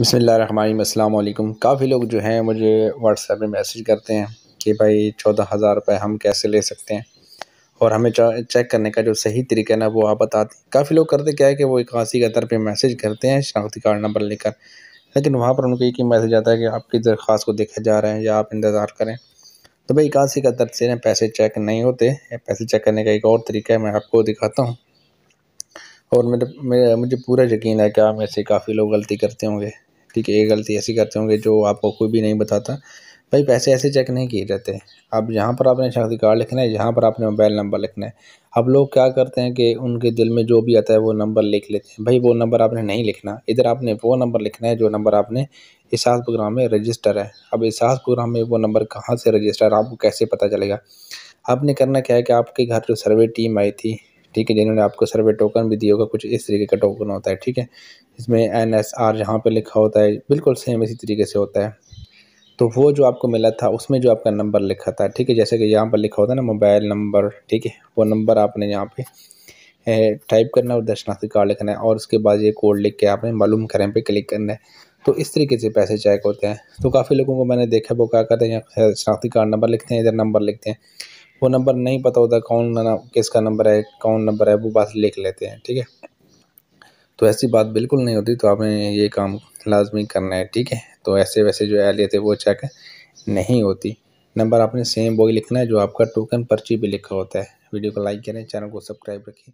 बसमीम अल्लाम काफ़ी लोग जो हैं मुझे व्हाट्सएप में मैसेज करते हैं कि भाई चौदह हज़ार रुपये हम कैसे ले सकते हैं और हमें चेक करने का जो सही तरीका है ना वो आप बताते हैं काफ़ी लोग करते क्या है कि वो इक्यासी कतर पर मैसेज करते हैं शनाख्ती कार्ड नंबर लेकर लेकिन वहाँ पर उनको एक ही मैसेज आता है कि आपकी दरख्वास्त को देखा जा रहा है या आप इंतज़ार करें तो भाई इक्यासी तरफ से ना पैसे चेक नहीं होते पैसे चेक करने का एक और तरीका है मैं आपको दिखाता हूँ और मेरे मुझे पूरा यकीन है कि आप में से काफ़ी लोग गलती करते होंगे भी ये गलती ऐसी करते होंगे जो आपको कोई भी नहीं बताता भाई पैसे ऐसे चेक नहीं किए जाते अब यहाँ पर आपने शादी कार्ड लिखना है यहाँ पर आपने मोबाइल नंबर लिखना है अब लोग क्या करते हैं कि उनके दिल में जो भी आता है वो नंबर लिख लेते हैं भाई वो नंबर आपने नहीं लिखना इधर आपने वो नंबर लिखना है जो नंबर आपने एहसास प्रोग्राम में रजिस्टर है अब एहसास प्रोग्राम में वो नंबर कहाँ से रजिस्टर आपको कैसे पता चलेगा आपने करना क्या है कि आपके घर जो सर्वे टीम आई थी ठीक है जिन्होंने आपको सर्वे टोकन भी दिया होगा कुछ इस तरीके का टोकन होता है ठीक है इसमें एन एस आर जहाँ पर लिखा होता है बिल्कुल सेम इसी तरीके से होता है तो वो जो आपको मिला था उसमें जो आपका नंबर लिखा था ठीक है जैसे कि यहाँ पर लिखा होता है ना मोबाइल नंबर ठीक है वो नंबर आपने यहाँ पे टाइप करना है और दर्शनार्थी कार्ड लिखना है और उसके बाद ये कोड लिख के आपने मालूम करें पे क्लिक करना है तो इस तरीके से पैसे चेक होते हैं तो काफ़ी लोगों को मैंने देखा वो क्या करते हैं यहाँ शनाख्ती कार्ड नंबर लिखते हैं इधर नंबर लिखते हैं वो नंबर नहीं पता होता कौन किसका नंबर है कौन नंबर है वो बस लिख लेते हैं ठीक है तो ऐसी बात बिल्कुल नहीं होती तो आपने ये काम लाजमी करना है ठीक है तो ऐसे वैसे जो एहलियत लेते वो चेक नहीं होती नंबर आपने सेम वही लिखना है जो आपका टोकन पर्ची भी लिखा होता है वीडियो को लाइक करें चैनल को सब्सक्राइब रखें